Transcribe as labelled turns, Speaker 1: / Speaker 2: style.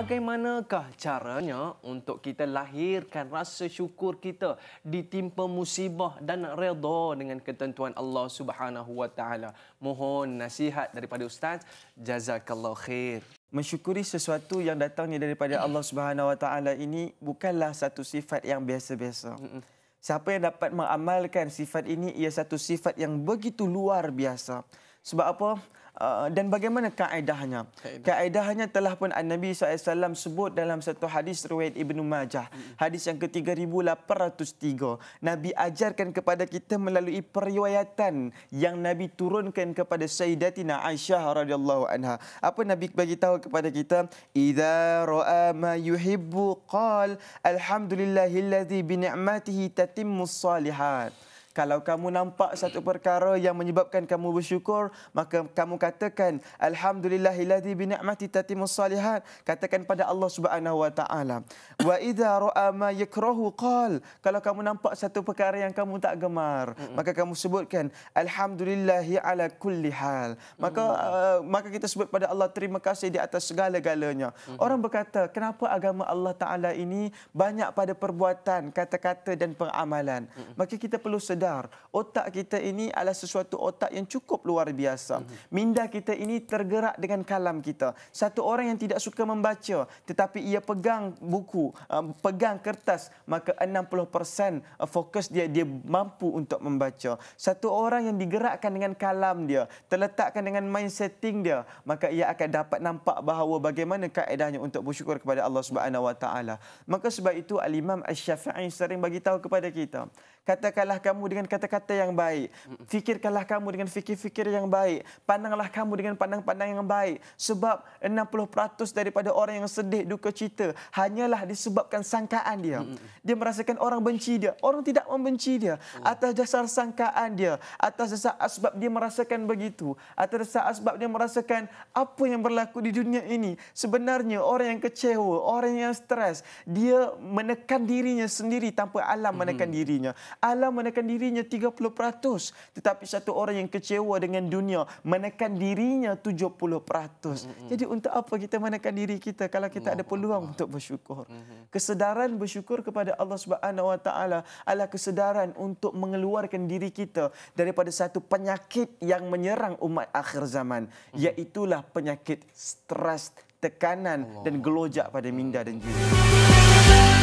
Speaker 1: bagaimanakah caranya untuk kita lahirkan rasa syukur kita ditimpa musibah dan redha dengan ketentuan Allah Subhanahu wa taala mohon nasihat daripada ustaz jazakallahu khair mensyukuri sesuatu yang datangnya daripada Allah Subhanahu wa taala ini bukanlah satu sifat yang biasa-biasa siapa yang dapat mengamalkan sifat ini ia satu sifat yang begitu luar biasa sebab apa? Uh, dan bagaimana kaedahnya? Kaedah. Kaedahnya telah pun Nabi SAW sebut dalam satu hadis riwayat Ibnu Majah. Hadis yang ke-3803. Nabi ajarkan kepada kita melalui periwayatan yang Nabi turunkan kepada Sayyidatina Aisyah radhiyallahu anha. Apa Nabi bagi tahu kepada kita? Idza ra'a ma yuhibbu qal alhamdulillahilladzi bi ni'matihi tatimmu salihat. Kalau kamu nampak satu perkara yang menyebabkan kamu bersyukur, maka kamu katakan alhamdulillahillazi bi ni'mati tatimu salihat. Katakan pada Allah Subhanahu wa taala. Wa idza ra'a ma yakrahu qal. Kalau kamu nampak satu perkara yang kamu tak gemar, mm-hmm. maka kamu sebutkan alhamdulillahi ala kulli hal. Maka mm-hmm. uh, maka kita sebut pada Allah terima kasih di atas segala-galanya. Mm-hmm. Orang berkata, kenapa agama Allah taala ini banyak pada perbuatan, kata-kata dan pengamalan? Mm-hmm. Maka kita perlu sedi- sadar otak kita ini adalah sesuatu otak yang cukup luar biasa. Minda kita ini tergerak dengan kalam kita. Satu orang yang tidak suka membaca tetapi ia pegang buku, um, pegang kertas, maka 60% uh, fokus dia dia mampu untuk membaca. Satu orang yang digerakkan dengan kalam dia, terletakkan dengan mindsetting dia, maka ia akan dapat nampak bahawa bagaimana kaedahnya untuk bersyukur kepada Allah Subhanahu Wa Taala. Maka sebab itu Al-Imam Asy-Syafi'i sering bagi tahu kepada kita katakanlah kamu dengan kata-kata yang baik. Fikirkanlah kamu dengan fikir-fikir yang baik. Pandanglah kamu dengan pandang-pandang yang baik. Sebab 60% daripada orang yang sedih, duka cita, hanyalah disebabkan sangkaan dia. Dia merasakan orang benci dia. Orang tidak membenci dia. Oh. Atas dasar sangkaan dia. Atas dasar sebab dia merasakan begitu. Atas dasar sebab dia merasakan apa yang berlaku di dunia ini. Sebenarnya orang yang kecewa, orang yang stres, dia menekan dirinya sendiri tanpa alam menekan dirinya. Allah menekan dirinya 30%. Tetapi satu orang yang kecewa dengan dunia menekan dirinya 70%. Jadi untuk apa kita menekan diri kita kalau kita ada peluang untuk bersyukur? Kesedaran bersyukur kepada Allah Subhanahu Wa Taala adalah kesedaran untuk mengeluarkan diri kita daripada satu penyakit yang menyerang umat akhir zaman. Iaitulah penyakit stres, tekanan dan gelojak pada minda dan jiwa.